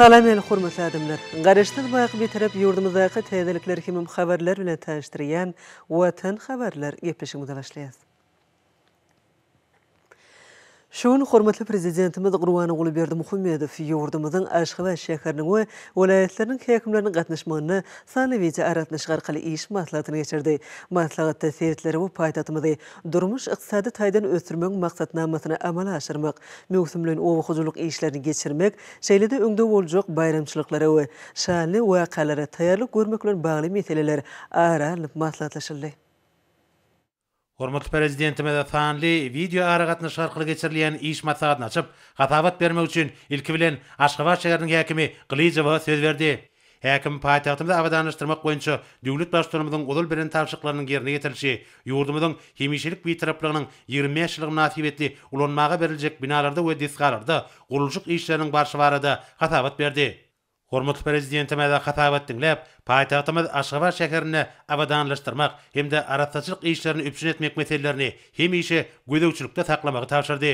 Salam el hormatly adamlar. Garaştyr bayaq ýa-ky bitirip ýurdumyza ýa-ky täzeçilikleri hem habarlar bilen taýsytýan Watan habarlar ýygnagy dowamlaşdyr. Şuun xormatli prezidentimiz Gürwan Gulyberdi Muhammedow yurdumuzun aşgı we şäherniň we welaýetleriniň häkimleriniň gatnaşmagyny sanly wiçe aratnaş garqaly iş maslahatyny geçirdi. Maslahat täsirleri bu paýtatymyzy durmuş ykdysady taýdan ösdürmek maksatnamasyny amala aşyrmak, möhümlen owy huzurlyk işlerini geçirmek, şeýlede öňde boljak bayramçylyklara we şanly wakalara taýýarlyk görmek bilen bagly meseleler ara alyp maslahatlaşyldy. Hormatly prezidentimiz Fanli video aragatna şarqyly geçirilen iş masalatyny açyp, hatawat bermek üçin ilki bilen Aşgabat şäheriniň häkimi Qılıçowa söz berdi. Häkim paýtagtymda awadanlaşdyrmak boýunça döwlet başdurmadyň uly birin tapşyrıklaryny ýerine ýetirişi, ýurdumyň hemişelik we 20 ýaşlygy münasibetli ulanmaga beriljek binalarda we desgarlarda gurulşyk işleriniň başlanyşy barada hatawat berdi. Hormatly prezidentime mäde hatap etdiňler. Paýtagtymyz Aşgabat şäherini awadanlaşdyrmak hem-de aratçylyk işlerini üpçün etmek meselelerini hem işi gödäwçilikde saklamagy taýşyrdy.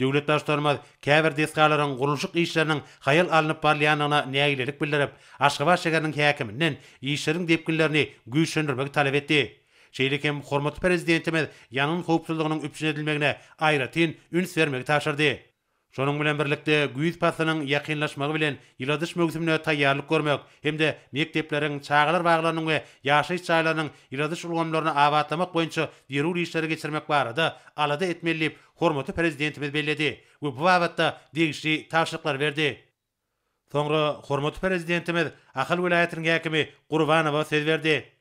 Döwlet daşdarmaz käbir desgalaryň guruluşyk işleriniň haýal alınıp barlyanyna näýilelik bildirip, Aşgabat şäherini häkiminden işleriň depkinlerini güýçlendirmek talap etdi. Şeýlekem hormatly prezidentimiz ýanyň howpsuzlygynyň üpçün edilmegine aýratyn üns bermegi taýşyrdy. Şonuň bilen birlikde güýüz pasynyň ýakynlaşmagy bilen ýyladyş mögzümine taýýarlyk görmek hemde mekdepleriň çağlar baglanyň we ýaşaýyş çaýlarynyň ýyladyş ulgamlaryny awatlamak boýunça zeruri işleri geçirmek barada alada etmelip hormaty prezidentimiz belledi we bu wagtda degişli taýşyklar berdi. Soňra hormaty prezidentimiz Ahal welaýatynyň häkimi Gurbanow söz berdi.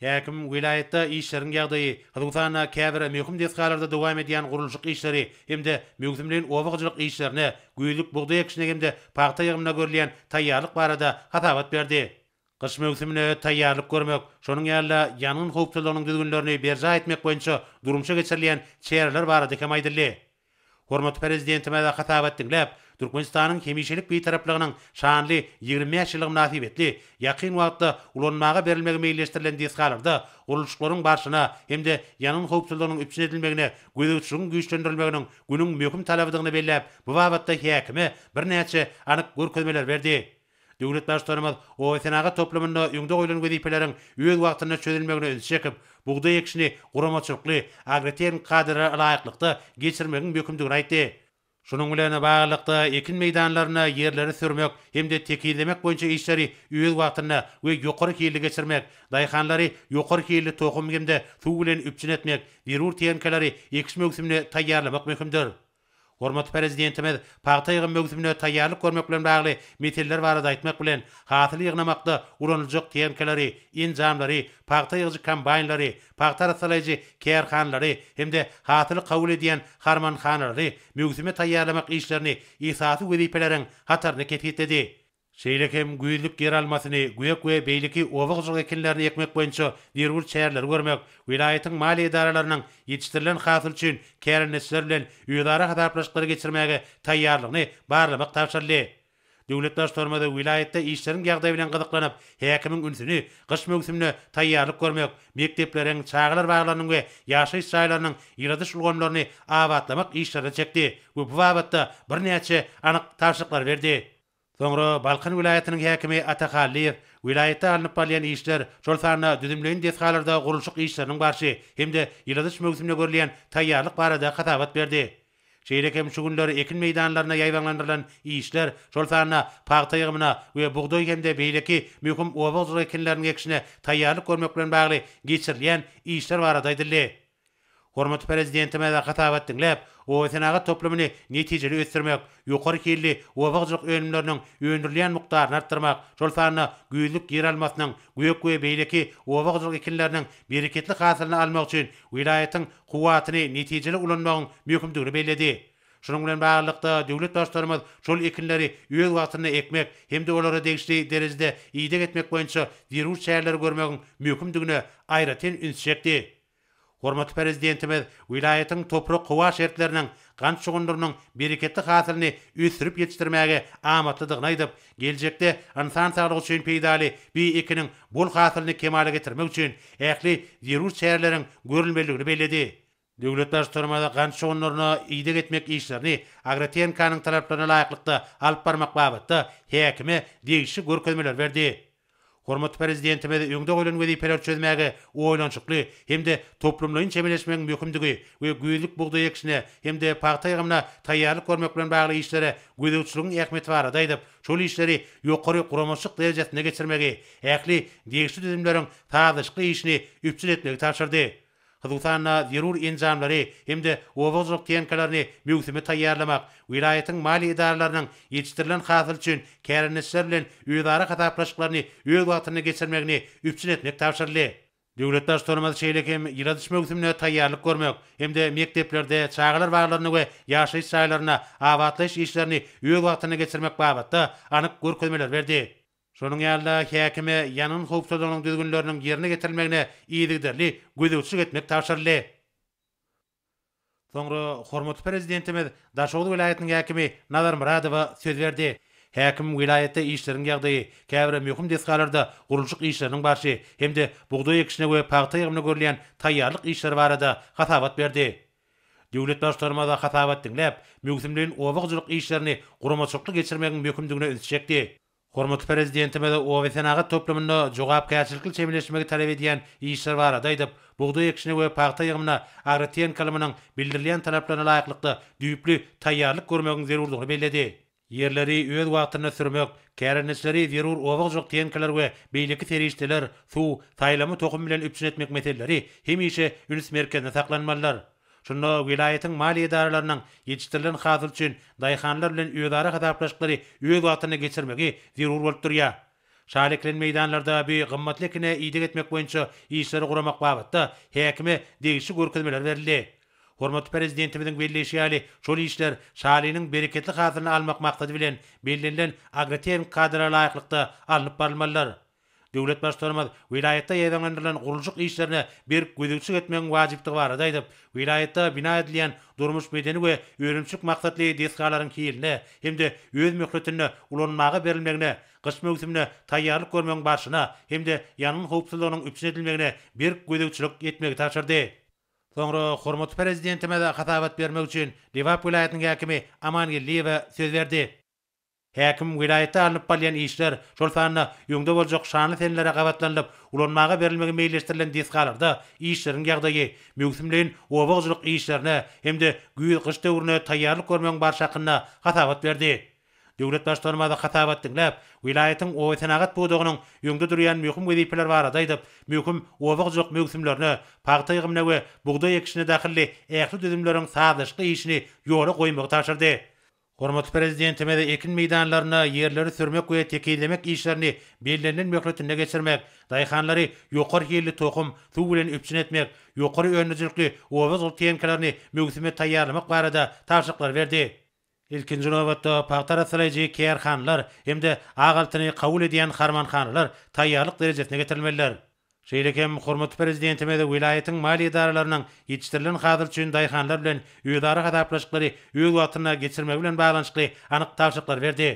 Häkim vilayatda işlerin gäldi. Hazırsana käbir mühim desgalarda dowam edýän guruluşyk işleri, hemde mühimlen owagçylyk işlerini güýlük bugda ýekşinegimde paxta ýygyna görülýän taýýarlyk barada hatabat berdi. Qış mövsümüne taýýarlyk görmek, şonuň ýerine ýanyň howpçylygynyň düzgünlerini berja etmek boýunça durumşa geçirilýän çäreler barada kemaýdyrly. Hormat prezidentime de hasabat dinläp, Türkmenistanyň hemişelik bir taraplygynyň şanly 20 ýaşlyk münasibetli ýakyn wagtda ulanmagy berilmegi meýilleşdirilen diýsgalarda uruşlaryň başyna hemde ýanyň howpçylygynyň üçin edilmegine güýçlügüň güýçlendirilmeginiň günüň möhüm talabydygyny belläp, bu wagtda häkimi birnäçe anyk görkezmeler berdi. Döwlet başlygyna o senaga toplamynda ýüngde goýulan gödipleriň ýüz wagtyna çözülmegine üçin Bugda ýekşini guramaçykly agretern kadra laýyklykda geçirmegiň möhümdigini Şunun bilen baglykda ekin meydanlaryna yerleri sürmek hemde tekillemek boýunça işleri öýüz wagtyna we ýokary kiýili geçirmek, daýhanlary ýokary kiýili tohum gemde suw bilen üpçin etmek, birur tiýenkeleri ekiş mögsümini taýýarlamak mühimdir. Hormat prezidentimiz paxta yığın mögsümine tayyarlık görmek bilen bağlı meteller varada aytmak bilen hatırlı yığınamakta uranılacak tiyemkeleri, in camları, paxta yığıcı kombaynları, paxta rasalayıcı kerhanları, hem de hatırlı kavul ediyen harmanhanları mögsüme tayyarlamak işlerini isatı vedipelerin hatarını ketit Şeýlekem güýlük ýer almasyny, güýek-güýe beýleki owuk ýurgy ekinlerini ekmek boýunça derwür çäherler görmek, vilayatyň maliýe idaralarynyň ýetirilen hasyl üçin käreni sözler bilen ýurdara hatarlaşyklary geçirmäge taýýarlygyny barlamak täsirli. Döwlet daşdarmada vilayatda işleriň ýagdaýy bilen gyzyklanyp, häkimiň ünsini gyş möwsümine taýýarlyk görmek, mekdepleriň çaýlar baglanyň we ýaşaýyş çaýlarynyň ýaradyş ulgamlaryny awatlamak işlere çekdi. Bu wagtda birnäçe anyk täsirler berdi. Sonra Balkan vilayetinin hakimi Atakaliyev, vilayette alınıp balyan işler, şol sana desgalarda deskalarda kuruluşuk işlerinin barşi, hem de iladış mögüsümle görülüyen tayyarlık barada katavat berdi. Şehirde şu günler ekin meydanlarına yaygınlaştırılan işler, şol sana pağta yığımına ve buğday hem de beyleki mühim ovoz rekinlerinin ekşine tayyarlık görmekle bağlı geçirilen işler varadaydı. Hormat prezidentime de katavat dinlep, owa toplumyny netijeli ösdürmek, ýokary kelli owaqjylyk önümleriniň öndürilýän mukdarny artdyrmak, şol sanly güýlük ýer almasynyň güýek we beýleki owaqjylyk ekinleriniň bereketli hasylyny almak üçin wilayatyň quwwatyny netijeli ulanmagyň möhümdigini belledi. Şunun bilen baglykda döwlet başlarymyz şol ekinleri öz wagtyny ekmek hem de olara degişli derejede iýde etmek boýunça virus şäherleri görmegin möhümdigini aýratyn ten ünsüşetdi. Hormat prezidentimiz vilayatyň toprak howa şertleriniň gançugundurynyň bereketli hasylyny ösürip ýetirmäge amatlydygyny aýdyp, geljekde insan sagly üçin peýdaly bir ekiniň bol hasylyny kemale getirmek üçin ähli zerur şertleriniň görülmeligini beledi. Döwlet başgyrmada gançugundurynyň ýetirip getmek işlerini agrotehnikanyň talaplaryna laýyklykda alyp barmak babatda häkimi degişi görkezmeler berdi. Hormat prezidentime mede öňde goýulan wezi perer çözmäge oýlanyşykly hemde toplumlygyň çemeleşmegiň möhümdigi we güýlük bugda ýekşine hemde parta ýygyna taýýarlyk görmek bilen bagly işlere güýlükçiligiň ähmiýeti bary diýip şol işleri ýokary guramaşyk derejesine geçirmegi, ähli diýişli düzümleriň taýdaşky işini üpçül etmegi Hyzyňsana zerur enjamlary hemde owozluk tenkalaryny mügsümi taýýarlamak, wilayatyň maliýe idaralarynyň ýetirilen hasyl üçin kärinişler bilen ýüzara gatnaşyklaryny öz wagtyny geçirmegini üçin etmek tapşyrly. Döwlet daşdurmaz şeýle hem ýaradyş taýýarlyk görmek, hem de mekteplerde çağlar baglaryny we ýaşaýyş saýlaryna awatlaş işlerini öz wagtyny geçirmek babatda anyk görkezmeler berdi. Şonuň ýalda häkime ýanyn howpsadanyň düzgünlerini ýerine getirmegine iýdigdirli gözüçlük etmek taşyrly. Soňra hormat prezidentimiz Daşogul vilayatynyň häkimi Nazar Muradowa söz berdi. Häkim vilayatda işleriň ýagdaýy, käbir möhüm desgalarda guruluşyk işleriniň barşy, hemde bugdaý ekişine we paxta ýygyny görülýän taýýarlyk işleri barada hasabat berdi. Döwlet başçylaryna da hasabat dinläp, möhümdin owagçylyk işlerini gurumaçlykda geçirmegin möhümdigine Hormat prezidentime de o vesenaga toplumunda jogap kaçırkıl çemileşmegi talep edýän işler bar adaýdyp, bugda ýekşine we paýta ýygmyna agratiýen kalamynyň bildirilýän talaplaryna laýyklykda düýüpli taýýarlyk görmegiň zerurdygyny bellädi. Yerleri öz wagtyna sürmek, kärenesleri zerur owag jok diýenkiler we beýleki terişdiler, suw, taýlamy tokum bilen üpsin etmek meseleleri hem ýeşe ünüs merkezine saklanmalar. Şunda vilayetin mali idaralarının yetiştirilen hazır için dayxanlar bilen üyedara hatarlaşıkları üyed vatını geçirmegi zerur bolup durýa. Şahliklen meydanlarda bi gymmatlykyny ýitip etmek boýunça işleri guramak wagtda häkimi degişi görkezmeler berildi. Hormat prezidentimiziň belleşi ýaly şol işler şahlynyň bereketli hazyrlygyny almak maksady bilen bellenilen agrotermik kadra laýyklykda alınıp barylmalar. Döwlet başlarymyz vilayatda ýerlendirilen gurulşyk işlerini bir gözegçi etmegi wajypdygy barada aýdyp, vilayatda bina edilen durmuş meýdany we öwrümçilik maksatly deskalaryň kiýilne, hemde öz möhletini ulanmagy berilmegine, gysma ösümini taýýarlyk görmegi başyna, hemde ýanyň howpsuzlygynyň üçin edilmegine bir gözegçilik etmegi taýdyrdy. Soňra hormatly de hatabat bermek üçin Lewap vilayatynyň häkimi Aman Lewa söz berdi. Häkim gidayta alnyp bolan işler şol sanyny ýöngde boljak şany tenlere gabatlanyp ulanmaga berilmegi meýilleşdirilen diýs galarda işleriň ýagdaýy möwsimliň owagçylyk işlerini hemde güýü gyş döwrüne taýýarlyk görmegi bar hakynda hatabat berdi. Döwlet başlanmady hatabat diňläp vilayatyň owa tenagat bodugynyň ýöngde durýan möhüm wezipeler bara daýdyp möhüm owagçylyk möwsimlerini paýtaýygym näwe bugda ýekişine dahilli ähli düzümlerini sadyşly işini ýola goýmagy taşyrdy. Hormat prezidentime de ekin meydanlarına yerleri sürmek ve tekeylemek işlerini bellinin möhletine geçirmek, dayxanlary ýokary ýerli toýum, suw bilen öpçün etmek, ýokary önüjlikli owa zul tenkilerini tayyarlamak taýýarlamak barada tapşyrıklar berdi. Ilkinji nowatda paqtara sarayji kerxanlar hemde agaltyny qabul edýän xarmanxanlar taýýarlyk derejesine getirilmeler. Şeýlekem hormatly prezidentime we vilayatyň maliýe idaralarynyň ýetirilen hazyr üçin daýhanlar bilen ýöderi hatarlaşyklary ýol wagtyna geçirmek bilen baglanyşykly anyk tapşyryklar berdi.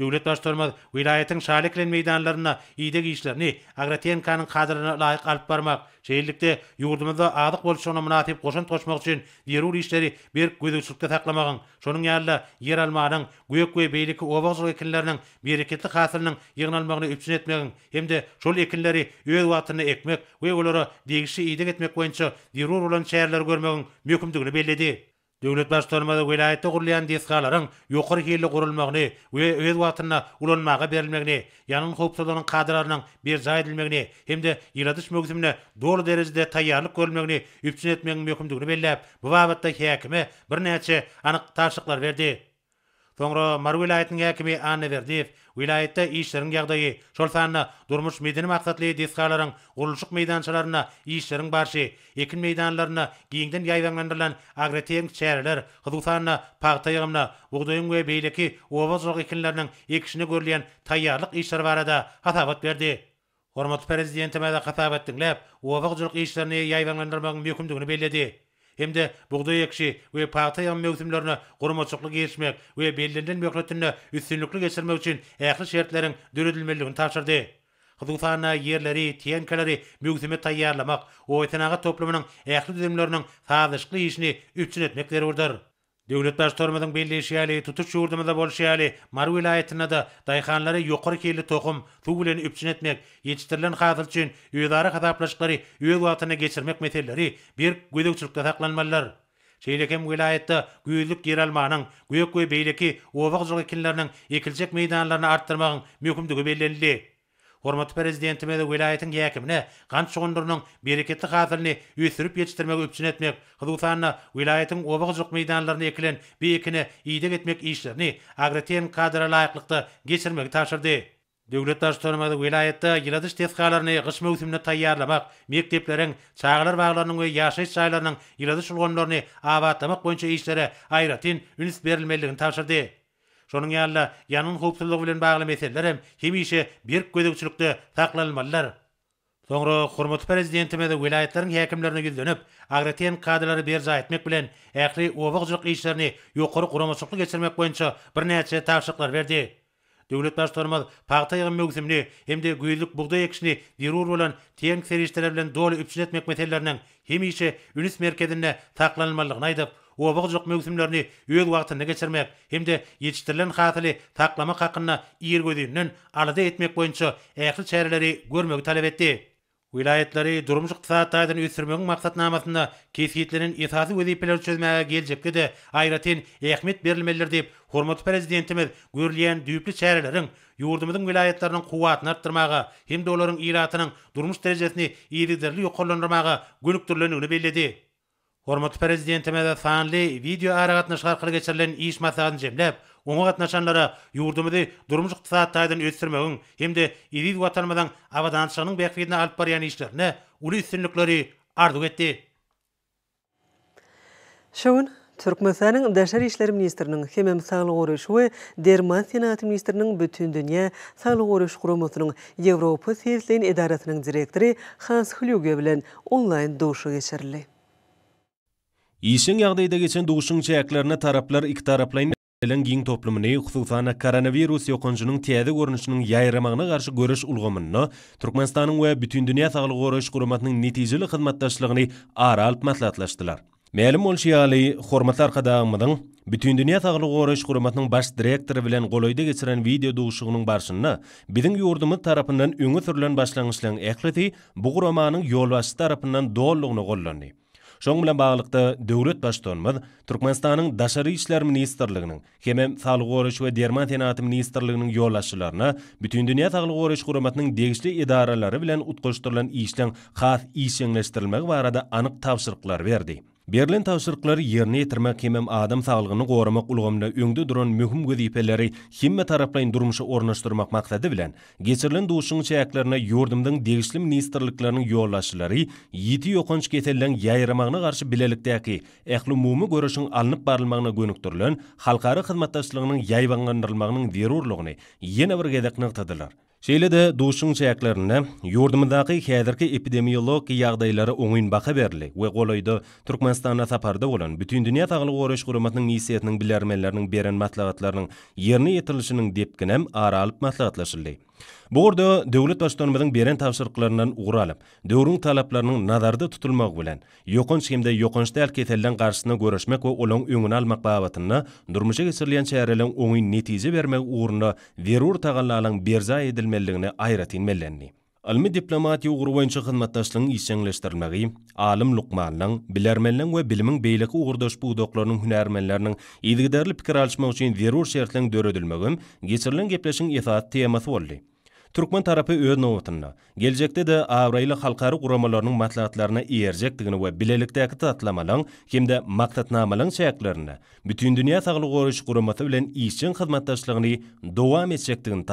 Döwlet başçylygy vilayatyň şahlyklen meýdanlaryna ýede işlerini agrotehnikanyň kadryna laýyk alyp barmak, şeýlikde ýurdumyzda adyk bolşuna munatyp goşun toşmak üçin zerur işleri bir gözüçlükde saklamagyň, şonuň ýerli ýer almanyň güýek we beýlik owagzyk ekinleriniň bereketli hasylynyň ýygnalmagyny üçin etmegiň, hemde şol ekinleri öz wagtyny ekmek we olara degişi ýede etmek boýunça zerur bolan şäherler görmegiň mümkindigini bellidi. Döwlet başlygyna we welaýetde gurulýan diýsgalaryň ýokary gelli gurulmagyny we öz wagtyna ulanmagy berilmegini, ýanyň howpsuzlygynyň kadrlarynyň bir zaýy edilmegini hem de ýaradyş mögzümine dogry derejede taýýarlyk görmegini üçin etmegini möhümdigini bellep, bu wagtda häkimi birnäçe anyk taşyklar berdi. Sonra Marwa vilayatyny häkimi Anna Verdiev vilayatda işleriň ýagdaýy, şol sanly durmuş medeni maksatly diskalaryň urulşyk meýdançalaryna işleriň barşy, ekin meýdanlaryna giňden ýaýlanlandyrylan agrotehnik çäreler, hudutany paýta ýygymna, ugdaýyň we beýleki owaz ýok ekinleriniň ekişini görleýän taýýarlyk işleri barada hatabat berdi. Hormat prezidentimiz hatabat diňläp, owaz ýok işlerini ýaýlanlandyrmagyň möhümdigini hem de buğda ekşi we paqta ýa mewsimlerini gurmaçyklyk geçmek we bellenden möhletini üstünlükli geçirmek üçin ähli şertleriň döredilmeligini taýdandy. Hudufana yerleri, tiyenkeleri mewsimi taýýarlamak, o etnaga toplumynyň ähli düzümleriniň hazyrky işini üçin etmekleri Döwlet baş törmeden belli şeýle tutuş ýurdumyza bolşýaly. Mar vilayetinde da daýxanlary ýokary kelli toqum, tuwulyny üpçin etmek, ýetirilen hazyr üçin ýöwdary hataplaşyklary ýöw wagtyna geçirmek meselleri bir güýdükçülükde taklanmalar. Şeýlekem vilayetde güýdük ýer almanyň, güýök-güýe beýleki owagçylyk kinlärini ekiljek meýdanlaryny artdyrmagyň möhümdigi Hormatly prezidentime we vilayatyň ýekimine gaňç gündürnüň bereketli hatyryny ýetirip ýetirmek üçin etmek, hyzgatyň vilayatyň obag jyk meýdanlaryny eklen bir ýekini ýetirip etmek işlerini agretiň kadra laýyklykda geçirmek täşirdi. Döwlet daşlarymyň vilayatda ýaradyş tehkalaryny gysm öwtümine taýýarlamak, mekdepleriň çaýlar baglarynyň we ýaşaýyş çaýlarynyň ýaradyş ulgamlaryny awatlamak boýunça işlere aýratyn ünüs berilmeligini taşyrdy. Şonun ýaly ýanyň howpsuzlygy bilen bagly meseleler hem hemişe bir gödükçülükde saklanmalar. Soňra hormat prezidentimiz welaýatlaryň häkimlerini gözlenip, agraten kadrlary berja etmek bilen ähli owagçylyk işlerini ýokary guramaçlykly geçirmek boýunça bir näçe taýşyklar berdi. Döwlet başçylarymyz paýta ýygyn mögzümini hem de güýlük bugda ekşini dirur bilen teň serişdiler bilen doly üçin etmek meselelerini hemişe ünis merkezinde saklanmalygyny aýdyp, obagjyk mögsümlerini öz wagtyna geçirmek hemde yetiştirilen hatly taklama hakyna iýer gödünün alada etmek boýunça ähli çäreleri görmegi talap etdi. Vilayetleri durmuş iqtisad taýdan ösürmegi maksatnamasynda kesgitlerin esasy wezipeleri çözmäge geljekde de aýratyn ähmiýet berilmeliler diýip hormat prezidentimiz görülýän düýüpli çäreleriň ýurdumyzyň vilayetleriniň gowatyny artdyrmagy hem-de olaryň iratynyň durmuş derejesini ýerdirli ýokarlandyrmagy gönükdirilenini bellädi. Hormat prezidenti Meda Sanli video aragatna şarqyla geçirilen iş masalyny jemläp, oňa gatnaşanlara ýurdumyzy durmuş ykdysat taýdan ösdirmegiň hem de iriz watanmadan awadanatçylygyň beýkidine alyp barýan işlerini uly üstünlikleri ardyg etdi. Şoň Türkmenistanyň Daşary işleri ministriniň hem hem saglyk goruşy we derman senaty ministriniň bütün dünýä goruş Ýewropa direktory Hans bilen onlaýn Ýişin ýagdaýda geçen duşun çäklerini taraplar iki taraplaýyn bilen giň toplumyny hususan koronavirus ýokunçynyň täze görnüşiniň ýaýramagyna garşy göreş ulgamyny Türkmenistanyň we bütün dünýä saglyk goraýş guramatynyň netijeli hyzmatdaşlygyny ara alyp maslahatlaşdylar. Mälim bolşy ýaly hormatly arkadaşlarymyň bütün dünýä saglyk goraýş guramatynyň baş direktory bilen golaýda geçiren wideo duşugynyň barşyny biziň ýurdumyz tarapyndan öňe sürilen başlanyşlaryň ähli bu guramanyň ýol başçy tarapyndan dolugyny gollandy. Şoň bilen baglykda döwlet başdanmyz Türkmenistanyň daşary işler ministrliginiň, hemem sağlyk goraş we derman ministrliginiň ýollaşylaryna, bütün dünýä sağlyk goraş guramatynyň degişli edaralary bilen utgaşdyrylan işleň has işleňleşdirilmegi barada anyk verdi. berdi. Berlin tavsyrklary yerini ýetirmek hem adam saglygyny gorumak ulgamda öňde duran möhüm gözipeleri himme taraplaryň durmuşy ornaşdyrmak maksady bilen geçirilen duşuň çäklerine ýurdumdyň degişli ministrliklerini ýollaşlary ýiti ýokanç getirilen ýaýramagyna garşy bilelikdäki ähli mumy görüşiň alınıp barylmagyna gönükdirilen halkary hyzmatdaşlygynyň ýaýbanlandyrylmagynyň zerurlygyny ýene bir gezekni ýetdiler. Şeýle de duşun çäklerinde ýurdumyzdaky häzirki epidemiologik ýagdaýlara öňün baka berli we golaýda Türkmenistana saparda bolan bütün dünýä taýgly goraş gurumatynyň ýetirmeleriniň beren matlagatlarynyň ýerine ýetirilşiniň depkinem aralyp matlagatlaşyldy. Bu orda dövlet başlarımızın beren tavsırklarından uğur alıp, dövrün talaplarının nazarda tutulmak bilen, yokun şimdi yokun işte el keselden karşısına ve olan ünün almak bağıtına, durmuşa geçirilen çeyrelen onun netice vermek uğruna verur tağalla alan berza edilmeliğine ayrat inmelenni. Almi diplomatiya uğru boyunca xidmatdaşlığın işçengleştirilmeyi, alim lukmanlığın, bilermenlığın ve bilimin beylikı uğurdaş bu doklarının hünermenlerinin pikir alışma uçin verur şertlerinin dörödülmeyi, geçirilen gepleşin ifaat teyemati olli. Türkmen tarapı öz nautinna, gelecekte de avrayla halkarı uramalarının matlaatlarına iyercek digini ve bilelikteki tatlamalan, kemde maktatnamalan çayaklarına, bütün dünya sağlı goruş kurumatı bilen işçin xidmatdaşlığını doğam etcek digini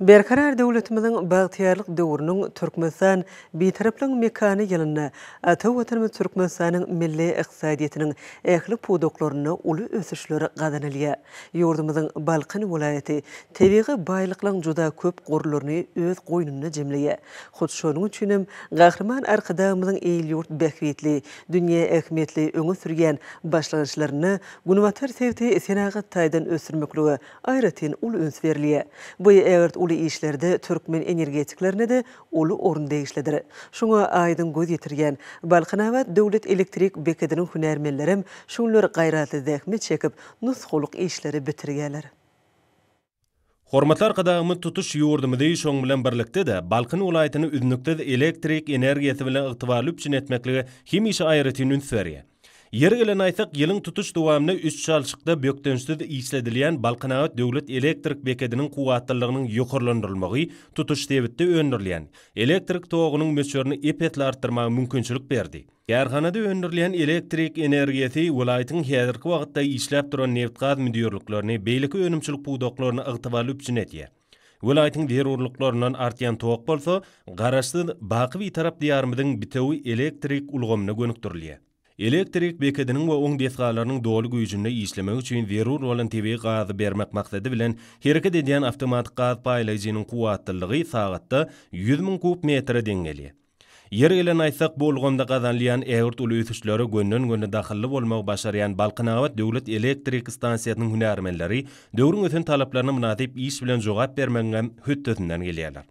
Berkarar devletimizin bağtiyarlıq dövrünün Türkmenistan bir mekani mekanı yılını atı vatanımız Türkmenistan'ın milli iqtisadiyetinin ehli podoklarını ulu ösüşleri qadanılıya. Yordumuzun balqın olayeti teviği baylıqlan juda köp qorlarını öz qoynununa cimliya. Xudşonun çünüm, qaqırman arqıdağımızın eyl yurt bəkvetli, dünya ekmetli öngü sürgen başlanışlarını gunumatar sevti sevti sevti sevti ayratin ulu sevti sevti sevti uly işlerde türkmen energetiklerine de uly orun değişledir. Şuňa aýdyň göz ýetirgen Balkanawa döwlet elektrik bekediniň hünärmenlerim şunlar gaýraty däkme çekip nusxuluk işleri bitirgeler. Hormatlar kadağımı tutuş yurdumu deyiş on bilen birlikte de Balkan olaytini üdnükte elektrik energiyeti bilen ıhtıvarlı üpçin etmekliğe kim işe üns sveriye. Yer gelen aýsak ýylyň tutuş dowamyny 3 ýyl çykda bökdenstüd işledilýän Balkanawat döwlet elektrik bekediniň kuwatlylygynyň ýokurlandyrylmagy tutuş debitde önürlýän elektrik togunyň möçürini epetli artdyrmagy mümkinçilik berdi. Gerhanada öndürlen elektrik energiyeti welaýatyň hedirki wagtda işläp duran neftgaz müdürlüklerini beylikü önümçülük buğdoklarını ıqtıvalı üpçün etiye. Vilayetin verurluklarından artyan toq bolsa, garaşlı baqı tarap diyarmidin bitevi elektrik ulgamyny gönüktürlüye. Elektrik bekedinin ва oňda ýetgalarynyň doly güýjünde işlemek üçin zerur bolan TV gazy bermek maksady bilen hereket edýän awtomatik gaz paýlajynyň guwatlygy sagatda 100 min kub metre deňgeli. Yer elen aýsak bolgonda gazanlyan ewrt uly ýetişleri gönnön-gönnä dahilly bolmak başaryan Balqanawat döwlet elektrik stansiýasynyň hünärmenleri döwrüň ösen talaplaryna münasip iş bilen jogap bermegine hüttetinden gelýärler.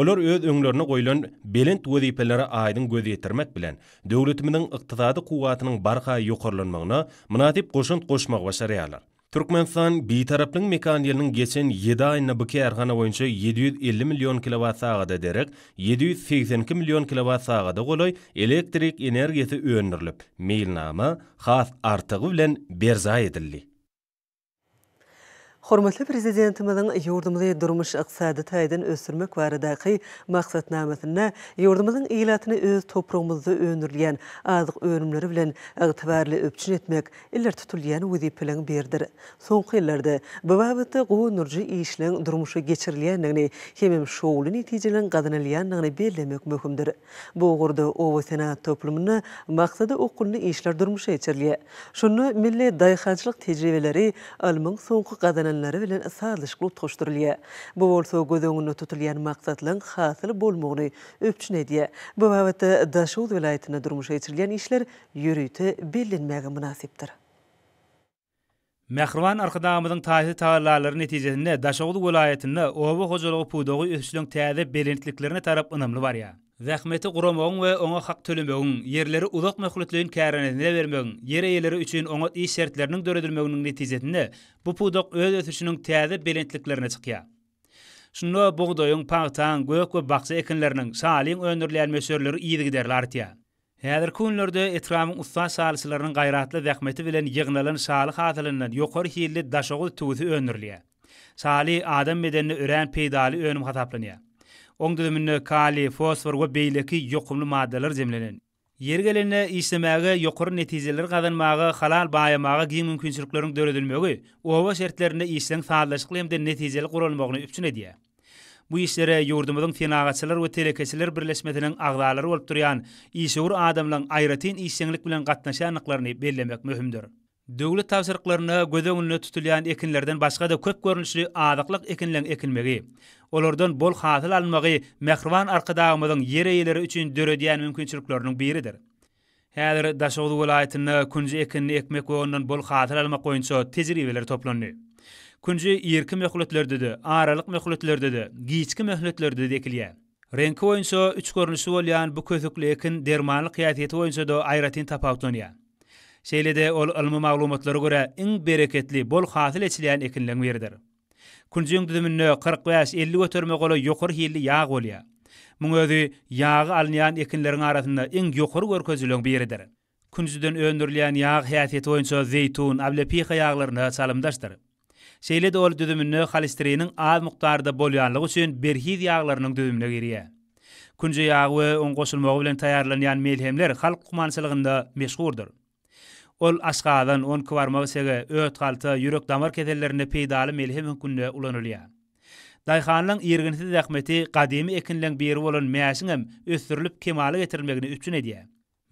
Olar öz öňlerine goýulan belent wezipelere aýdyň gözi ýetirmek bilen döwletimiň ykdysady guwatynyň barqa ýokurlanmagyna munatip goşun goşmak we şerýaly. Türkmenistan bir taraplyň mekanizmiň geçen 7 aýyna bu kärgana 750 million kilowatt sagada derek 782 million kilowatt sagada golaý elektrik energiýasy öňürilip, meýilnama has artygy bilen berza edildi. Hormatly prezidentimizin yurdumyzy durmuş iqtisady taýdan ösürmek baradaky maksatnamasyna yurdumyzyň eýlatyny öz toprağymyzda öňürilýän azyk öwrümleri bilen ygtybarly öpçün etmek iller tutulýan wezipeleň berdir. Soňky ýyllarda bu wagtda gowy nurjy işleň durmuşy geçirilýändigini hem şowly netijeleriň gadanylýandygyny bellemek möhümdir. Bu gurdy owa senat toplumyny maksady okulny işler durmuşy geçirilýär. Şunu milli daýhançylyk tejribeleri almyň soňky gadanylýandygyny bilenleri bilen sağlışk lutxoşdurulye. Bu bolsa gözöňünde tutulýan maksatlyň hasyl bolmagyny öpçün edýe. Bu wagtda Daşowd welaýatyna durmuş etirilýän işler ýürüýti bilinmegi münasipdir. Mehrwan arkadamyzyň taýsy taýlarlary netijesinde Daşowd welaýatynda owa hojalygy puýdagy öçlüň täze belentliklerini tarap ynymly barýar. Zähmeti guramagyň we oňa hak tölemegiň, yerleri uzak mehletliň käranyna bermegiň, ýere ýerleri üçin oňa iş şertleriniň döredilmeginiň netijesinde bu pudoq öz ösüşiniň täze belentliklerine çykýar. Şunda buğdayyň paňtan, göýek we baksa ekinleriniň salyň öndürilýän mesörleri iýdi giderler artýar. Häzir kunlarda etramyň usta salyslarynyň gaýratly zähmeti bilen ýygnalan saly hatlarynyň ýokary hilli daşagul tuwusy öndürilýär. Saly adam medenini ören peýdaly önüm hataplanýar. oň kali, fosfor we beýleki ýokumly maddalar jemlenen. Yer gelene işlemäge ýokary netijeler gazanmagy, halal baýamagy giň mümkinçiliklerini döredilmegi, owa şertlerinde işleň faallaşykly hem de netijeli gurulmagyny üçin edýär. Bu işlere yurdumuzun finagatçılar ve telekesiler birleşmetinin ağdaları olup duruyan işur adamların ayrıtin işsenlik bilen katnaşanlıklarını bellemek mühümdür. Döwlet tapşyrıklaryna göz öňünde tutulýan ekinlerden başga da köp görnüşli adaklyk ekinleri ekilmegi, olardan bol hasyl almagy mehrwan arkadaşymyň ýer eýleri üçin döredýän mümkinçiliklerini biridir. Häzir Daşagul welaýatynda künji ekinni ekmek goýandan bol hasyl almak goýunça tejribeler toplandy. Künji ýerki mehletler dedi, aralyk mehletler dedi, giýçki mehletler dedi Renki goýunça üç görnüşli bolýan bu kösükli ekin dermanlyk ýa-da ýa-da da Şeýlede ol ilmi maglumatlara görä iň bereketli bol hasil etilýän ekinleň beridir. Kunjyň düdümini 40 ýaş 50 götürmek bolan ýokur hilli ýağ bolýar. Muňa öňe ýağ alýan ekinleriň arasynda iň ýokur görkezilen beridir. Kunjydan öndürilýän ýağ häsiýeti boýunça zeýtun, ablepiha ýaglaryny salymdaşdyr. Şeýlede ol düdümini xolesterinň az mukdarda bolýanlyg üçin berhiz ýaglarynyň düdümine girýär. Kunjy ýağy we goşulmagy bilen taýýarlanýan melhemler halk kumansylygynda meşhurdyr. ol aşgadan on kvarmağı sege öt qaltı yürek damar kedellerine peydalı melhe mümkünlüğe ulanılıya. Dayxanlan irginisi rahmeti qadimi ekinlən bir olun məsinəm östürülüp kemalı getirilməgini üçün ediyə.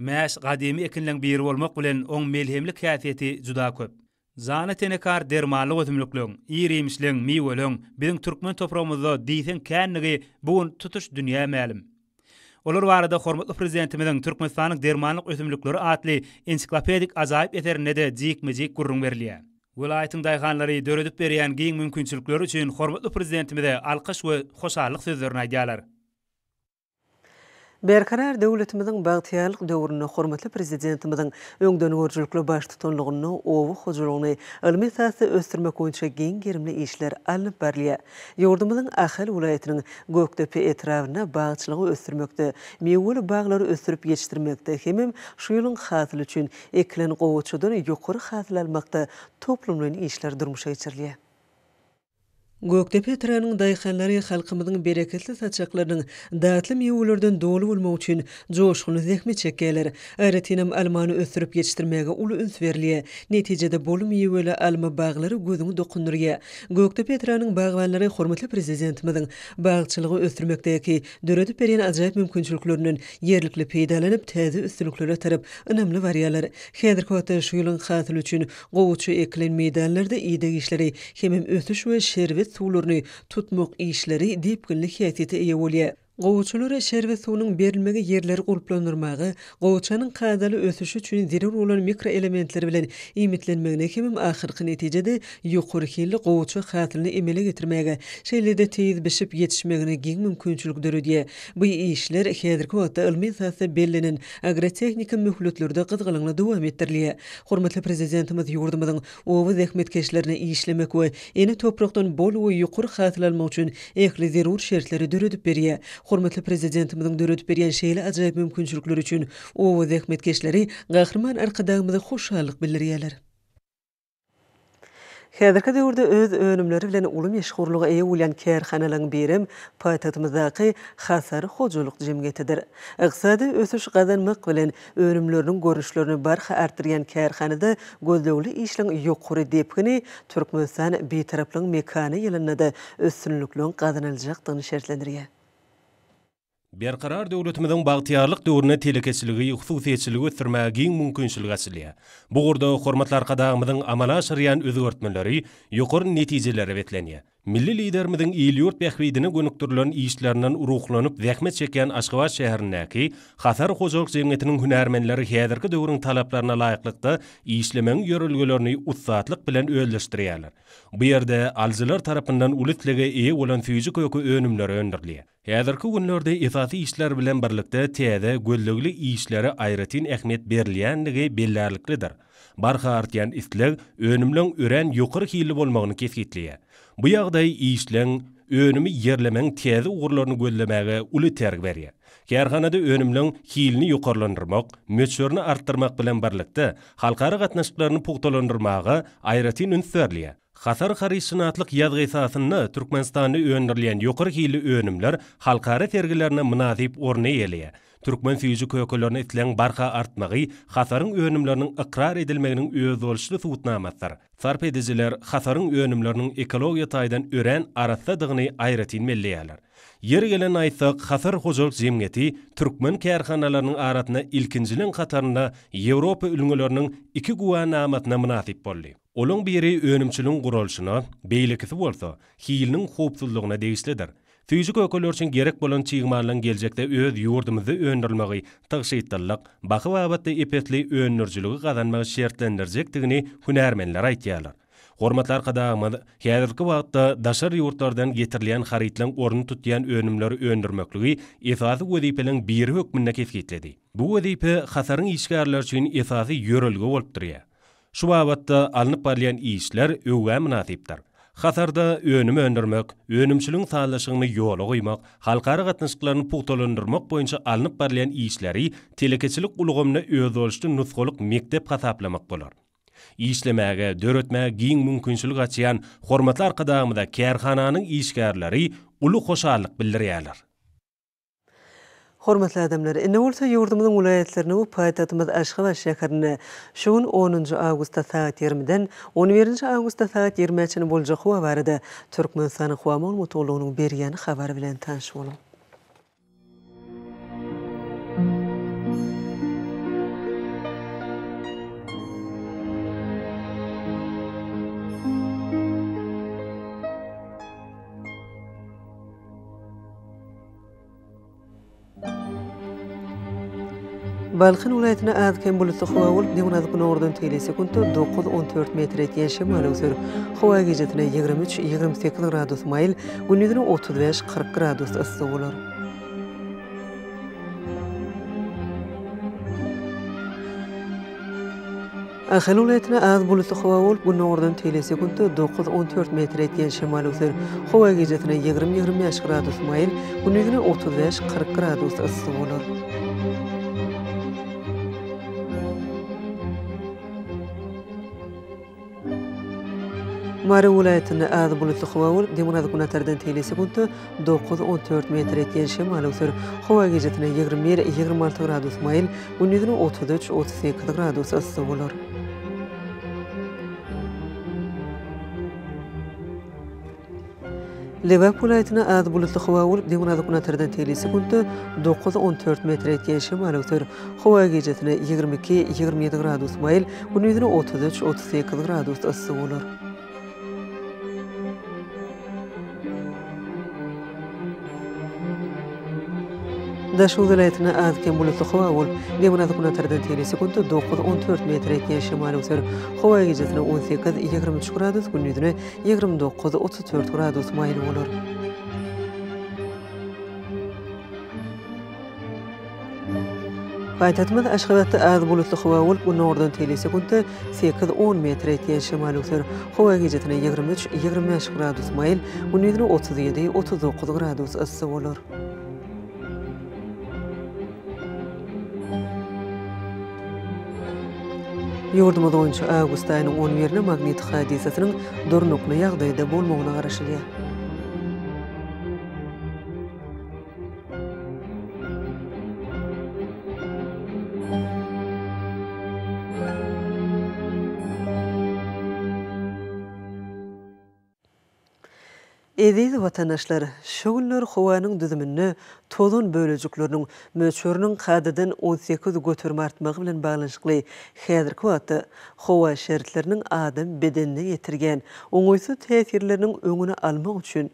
Məs qadimi ekinlən bir olmaq bilen on melhemli kəyafiyyəti juda köp. Zana tenekar dermalı gözümlüklün, iyirimişlün, miyvölün, bizim Türkmen toprağımızda deyten kəndigi bugün tutuş dünýä məlim. Olur warada hormatly prezidentimiziň Türkmenistanyň dermanlyk ösümlikleri atly ensiklopedik azayyp eterinde de dikmejik gurrun berilýär. Welaýatyň daýganlary döredip berýän giň mümkinçilikleri üçin hormatly prezidentimize alqyş we hoşallyk gyalar. Berkarar devletimizin bagtiyarlyk döwrüne hormatly prezidentimizin öňden görjülkli baş tutulugyny owu hujurugyny ilmi sahasy östürme köýnçe geň gerimli işler alyp berli. Ýurdumyzyň ähli welaýetiniň gökdepe etrawyna bagtçylygy östürmekde, mewli baglary östürip ýetirmekde, hemem şu ýylyň hatly üçin eklen gowçudan ýokary hasyl almakda toplumyň işler durmuşa geçirilýär. Gökde Petra'nın dayıxanları xalqımızın bereketli saçaqlarının dağıtlı miyulurdan dolu olma uçun coşğunu zekmi çekkeler. Aretinim almanı ösürüp geçtirmege ulu üns verliye. Neticede bolu miyulurla alma bağları gudunu dokunduruya. Gökde Petra'nın bağvanları xormatlı prezizentimizin bağçılığı ösürmekteki dörödü periyan acayip mümkünçülüklerinin yerlikli peydalanip tazı üstülüklüklüklü tarib, anamlı variyalar. Xeadr kota shuyulun xatil uchun qovuchu eklin meydanlar iyi dəgishlari xeadr suwlaryny tutmak işleri diýip günlük häsiýete ýa Goçulur şerwe suwunyň berilmegi ýerleri gurplandyrmagy, goçanyň kadaly ösüşi üçin derin ulan mikroelementler bilen iýmitlenmegine kimi ahirki netijede ýokary hili goçu hatyny emele getirmegi, şeýlede teýiz bişip ýetişmegine giň mümkinçilik berýär. Bu işler häzirki wagtda ilmi sahada bellenen agrotehnika möhletlerde gatgalyňla dowam etdirilýär. Hormatly prezidentimiz ýurdumyň owy zähmetkeşlerine iýişlemek we ene toprakdan bol we ýokary hatylanmak üçin ähli zerur şertleri döredip berýär. Hormatly prezidentimiziň döretip berýän şeýle ajaýyp mümkinçilikler üçin o we zähmetkeşleri gahrman arkadaşymyza hoşçaklyk bildirýärler. Häzirki döwürde öz önümleri bilen ulum ýeşgurlugy eýe bolan kärhanalaryň birim paýtatymyzdaky hasary hojulyk jemgetidir. Iqtisady ösüş gazanmak bilen önümleriniň görüşlerini barha artyrýan kärhanada gözlegli işleň ýokury diýip gini Türkmenistan beýtaraplyk mekanizmi ýelinde üstünlikli gazanyljakdygyny şertlendirýär. Berqarar döwletimiziň bagtyarlyk döwrüne telekeçiligi hususiýetçiligi ýetirmäge mümkinçilik asly. Bu gurda hormatly arkadaşlarymyzyň amala aşyrýan özgörtmeleri ýokary netijelere betlenýär. Milli liderimiziň ýyl ýurt bäkwidini gönükdirilen işlerinden uruhlanyp zähmet çeken Aşgabat şäherindäki Hasar Hozoq jemgyýetiniň hünärmenleri häzirki döwrüň talaplaryna laýyklykda işlemeň ýörelgelerini ussatlyk bilen öldürýärler. Bu yerde alzylar tarapından ulitlige iyi olan fizik oku önümleri öndürliye. Hedirki günlerde ifati işler bilen birlikte teyde gülligli işleri ayretin ehmet berliyenliğe bellarliklidir. Barxa artyan istilig önümlün ürən yukur kiyili bolmağını kesgitliye. Bu yağday işlən önümü yerlemen teyde uğurlarını gülllemege uli terg beriye. Kerhanada önümlün kiyilini yukurlandırmaq, mütsörünü arttırmaq bilen birlikte, halkarik atnaşıklarını puqtolandırmağa ayretin ünfer Xasar xarishinatlıq yadgı esasını Türkmenistanı öndürleyen yoqır hili önümlər xalqarı tergilərini münazib orna yeliyə. Türkmen fiyyücü köyökölörünün etlən barxa artmaqı, xasarın öönümlərinin ıqrar edilməyinin öö zolşlu suğut namatlar. Sarp edicilər xasarın öönümlərinin ekologiya taydan öyrən arasa dığını ayrətin Yer gələn aysaq xasar xoçolq zimgəti Türkmen kəyərxanalarının aratına ilkincilən qatarına Evropa ülngələrinin iki guva namatına münafib bolliyib. Olun biri önümçülün quralşına beylikisi bolsa, hiýilniň howpsuzlygyna degişlidir. Fizik ökölör üçin gerek bolan çygmarlan geljekde öz yurdumuzy öndürmegi tygşytdylyk, baqı we abatda epetli öndürjüligi gazanmagy şertlendirjekdigini hunarmenler aýtýarlar. Hormatlar qadamy, häzirki wagtda daşary ýurtlardan getirilen haritlan orny tutýan önümleri öndürmekligi efazy wezipeliň bir hökmünde kesgitledi. Bu wezipe hasaryň işgärler üçin efazy ýörelgi bolup durýar. Şu wagtda alnyp barlyan iýişler öwgä münasipdir. Hasarda önüm öndürmek, önümçülüň sahalaşygyny ýoly goýmak, halkara gatnaşyklaryny puhtalandyrmak boýunça alınıp barlyan işleri telekeçilik ulgamyny öz dolşdy mektep mekdep hasaplamak bolar. Iýişlemäge, döretme, giň mümkinçilik açýan hormatlar arkada-da kärhananyň işgärleri uly hoşallyk bildirýärler. Hormatly adamlar, indi e, bolsa ýurdumyzyň ulaýatlaryny we paýtagymyz Aşgaba şäherini şuň 10-njy awgusta saat 20-den 11-nji awgusta saat 20-çine boljak howa barada Türkmen sanyň howa mutulugynyň bergen habar bilen tanış bolýar. Balkhin ulayatına azken bulutu xoğul, diğun azı gün ordan teyli sekundu 9-14 metre etiyen şemal özür. Xoğa gecetine 23-28 gradus mail, günüdünün 35-40 gradus ısı olur. Ahal ulayatına az bulutu xoğul, gün tili sekundu 9-14 metre etiyen şemal özür. Xoğa gecetine 20-25 gradus mail, günüdünün 35-40 gradus ısı olur. Mare ulaýatyny ady bilen tutuwul, demir ady bilen tärden teýlesi bolýar. 14 metr etgen şemal usur. Howa gejetine 21-26 gradus mail, ýöne 33-38 gradus ýa-da bolar. Leva pulaytyna ad bulutlu hava ul demona telisi bultu 9-14 metr etgen şemal usur. Hava gejetine 22-27 gradus mail, ulyny 33-38 gradus ıssy bolar. Daşı vilayetine azken bulutlu hava ol. Demirat kuna tarda tiyeli sekundu 9-14 metre etken şimali usar. Hava gecesine 18-23 gradus, günlüdüne 29-34 gradus mayri olur. Paytatmad aşqabatda az bulutlu hava ol, bu nordan tiyeli sekundu 8 metre etken şimali usar. Hava gecesine 23-25 gradus mayri, günlüdüne 37-39 gradus ısı olur. Yurdumu 10 avgust ayının 10 yerli magnit hadisesinin durnukna yağdayda bolmagyna garaşylýar. Эдейді ватанашлар, шөгілілер қуаның дүзімінні толын бөлі жүклерінің мөчөрінің 18 көтір мартымағы білін бағылыншықлы қазір қуаты қуа шәртілерінің адым беденіне етірген, оңойсы тәсерлерінің өңіні алмау үшін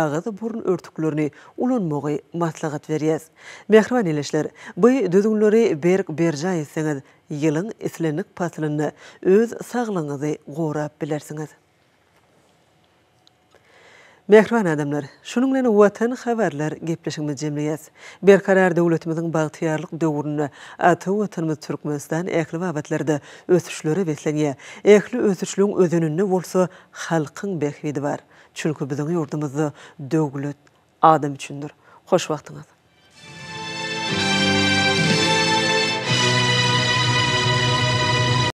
ағызы бұрын өртіклеріне ұлын мұғы маслағат вериез. Мәхірван елішлер, бұй дүзіңлері берг бержа есіңіз, елің ісленік пасылыны өз сағылыңызы ғорап білерсіңіз. Mehran adamlar, şunun watan xabarlar gepleşimiz jemliyas. Bir karar döwletimizin bagtiyarlyk döwrünü atı vatanmyz türkmenistan ähli wabatlarda ösüşleri beslenýe. Ähli ösüşlüň özünüňni bolsa halkyň behwidi bar. Çünki biziň ýurdumyzy döwlet adam üçindir. Hoş wagtyňyz.